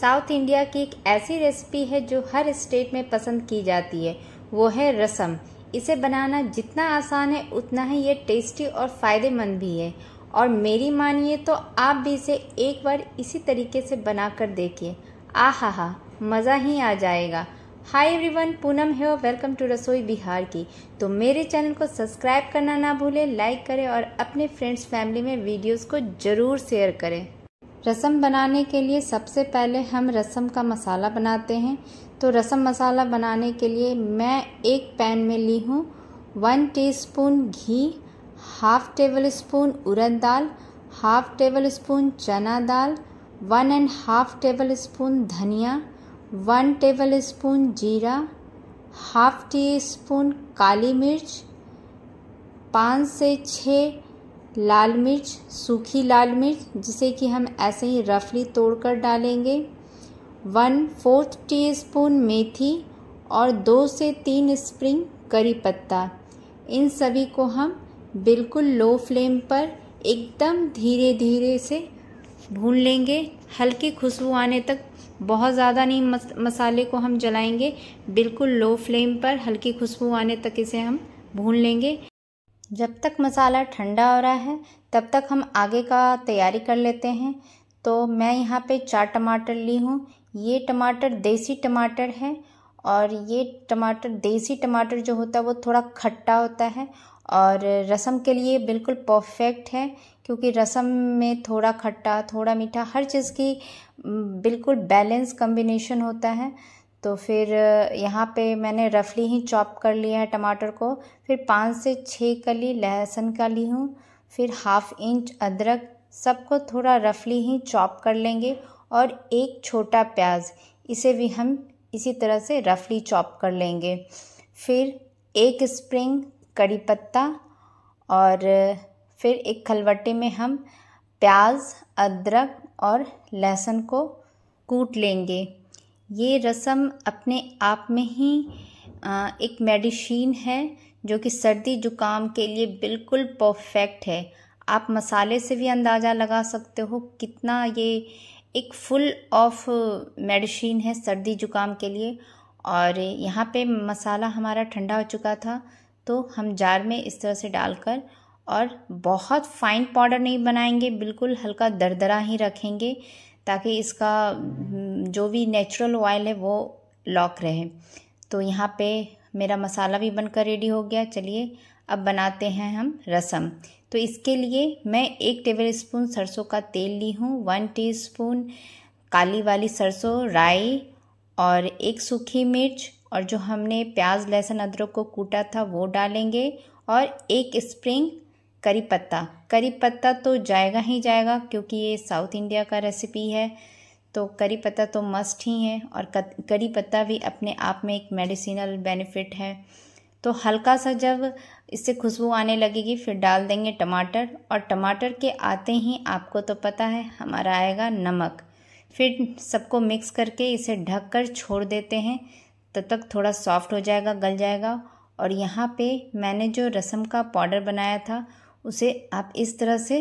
south India की एक ऐसी रेसिपी है जो हर स्टेट में पसंद की जाती है वो है रसम इसे बनाना जितना आसान है उतना ही ये टेस्टी और फ़ायदेमंद भी है और मेरी मानिए तो आप भी इसे एक बार इसी तरीके से बना कर देखिए आह हा हा मज़ा ही आ जाएगा हाय एवरीवन पूनम है वेलकम टू रसोई बिहार की तो मेरे चैनल को सब्सक्राइब करना ना भूलें लाइक करें और अपने फ्रेंड्स फैमिली में वीडियोस को ज़रूर शेयर करें रसम बनाने के लिए सबसे पहले हम रसम का मसाला बनाते हैं तो रसम मसाला बनाने के लिए मैं एक पैन में ली हूँ वन टीस्पून घी हाफ टेबल स्पून उड़द दाल हाफ टेबल स्पून चना दाल one and half table spoon धनिया वन टेबल स्पून जीरा हाफ टी स्पून काली मिर्च पाँच से छः लाल मिर्च सूखी लाल मिर्च जिसे कि हम ऐसे ही रफली तोड़कर डालेंगे वन फोर्थ टी स्पून मेथी और दो से तीन स्प्रिंग करी पत्ता इन सभी को हम बिल्कुल लो फ्लेम पर एकदम धीरे धीरे से भून लेंगे हल्की खुशबू आने तक बहुत ज़्यादा नहीं मसाले को हम जलाएंगे बिल्कुल लो फ्लेम पर हल्की खुशबू आने तक इसे हम भून लेंगे जब तक मसाला ठंडा हो रहा है तब तक हम आगे का तैयारी कर लेते हैं तो मैं यहाँ पे चार टमाटर ली हूँ ये टमाटर देसी टमाटर है और ये टमाटर देसी टमाटर जो होता है वो थोड़ा खट्टा होता है और रसम के लिए बिल्कुल परफेक्ट है क्योंकि रसम में थोड़ा खट्टा थोड़ा मीठा हर चीज़ की बिल्कुल बैलेंस कम्बिनेशन होता है तो फिर यहाँ पे मैंने रफली ही चॉप कर लिया है टमाटर को फिर पाँच से छः कली लहसुन का ली हूँ फिर हाफ इंच अदरक सबको थोड़ा रफली ही चॉप कर लेंगे और एक छोटा प्याज इसे भी हम इसी तरह से रफली चॉप कर लेंगे फिर एक स्प्रिंग कड़ी पत्ता और फिर एक खलवटे में हम प्याज अदरक और लहसुन को कूट लेंगे ये रस्म अपने आप में ही एक मेडिसिन है जो कि सर्दी जुकाम के लिए बिल्कुल परफेक्ट है आप मसाले से भी अंदाज़ा लगा सकते हो कितना ये एक फुल ऑफ मेडिसिन है सर्दी जुकाम के लिए और यहाँ पे मसाला हमारा ठंडा हो चुका था तो हम जार में इस तरह से डालकर और बहुत फाइन पाउडर नहीं बनाएंगे बिल्कुल हल्का दरदरा ही रखेंगे ताकि इसका हम्म, जो भी नेचुरल ऑयल है वो लॉक रहे तो यहाँ पे मेरा मसाला भी बनकर रेडी हो गया चलिए अब बनाते हैं हम रसम तो इसके लिए मैं एक टेबल स्पून सरसों का तेल ली हूँ वन टी काली वाली सरसों राई और एक सूखी मिर्च और जो हमने प्याज लहसुन अदरक को कूटा था वो डालेंगे और एक स्प्रिंग करी पत्ता करी पत्ता तो जाएगा ही जाएगा क्योंकि ये साउथ इंडिया का रेसिपी है तो करी पत्ता तो मस्ट ही है और करी पत्ता भी अपने आप में एक मेडिसिनल बेनिफिट है तो हल्का सा जब इससे खुशबू आने लगेगी फिर डाल देंगे टमाटर और टमाटर के आते ही आपको तो पता है हमारा आएगा नमक फिर सबको मिक्स करके इसे ढक कर छोड़ देते हैं तब तक थोड़ा सॉफ्ट हो जाएगा गल जाएगा और यहाँ पे मैंने जो रसम का पाउडर बनाया था उसे आप इस तरह से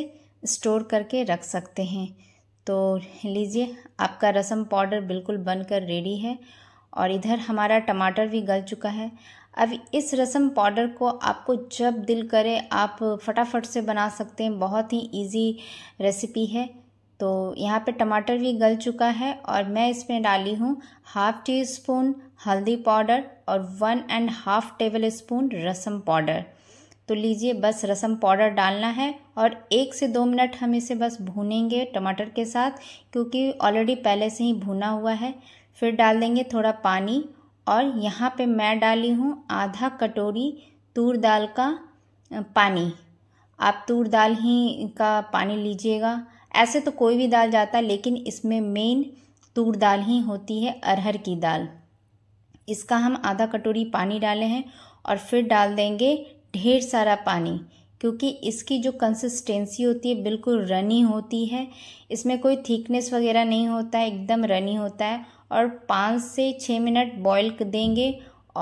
स्टोर करके रख सकते हैं तो लीजिए आपका रसम पाउडर बिल्कुल बनकर रेडी है और इधर हमारा टमाटर भी गल चुका है अब इस रसम पाउडर को आपको जब दिल करे आप फटाफट से बना सकते हैं बहुत ही इजी रेसिपी है तो यहाँ पे टमाटर भी गल चुका है और मैं इसमें डाली हूँ हाफ़ टी स्पून हल्दी पाउडर और one and half table spoon rasam powder तो लीजिए बस रसम पाउडर डालना है और एक से दो मिनट हम इसे बस भूनेंगे टमाटर के साथ क्योंकि ऑलरेडी पहले से ही भुना हुआ है फिर डाल देंगे थोड़ा पानी और यहाँ पे मैं डाली हूँ आधा कटोरी तूर दाल का पानी आप तूर दाल ही का पानी लीजिएगा ऐसे तो कोई भी दाल जाता है लेकिन इसमें मेन तूर दाल ही होती है अरहर की दाल इसका हम आधा कटोरी पानी डाले हैं और फिर डाल देंगे ढेर सारा पानी क्योंकि इसकी जो कंसिस्टेंसी होती है बिल्कुल रनी होती है इसमें कोई थिकनेस वगैरह नहीं होता है एकदम रनी होता है और पाँच से छः मिनट बॉईल देंगे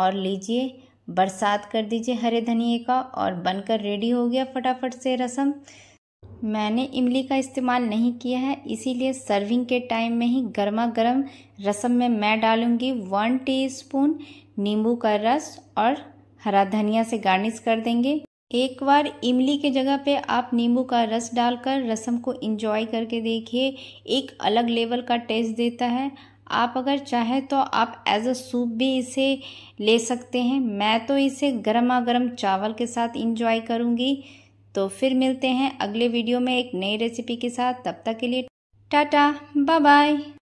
और लीजिए बरसात कर दीजिए हरे धनिए का और बनकर रेडी हो गया फटाफट से रसम मैंने इमली का इस्तेमाल नहीं किया है इसीलिए सर्विंग के टाइम में ही गर्मा गर्म रसम में मैं डालूँगी वन टी नींबू का रस और हरा धनिया से गार्निश कर देंगे एक बार इमली के जगह पे आप नींबू का रस डालकर रसम को इंजॉय करके देखिए एक अलग लेवल का टेस्ट देता है आप अगर चाहे तो आप एज अ सूप भी इसे ले सकते हैं मैं तो इसे गर्मा गर्म चावल के साथ इंजॉय करूँगी तो फिर मिलते हैं अगले वीडियो में एक नई रेसिपी के साथ तब तक के लिए टाटा बाय बाय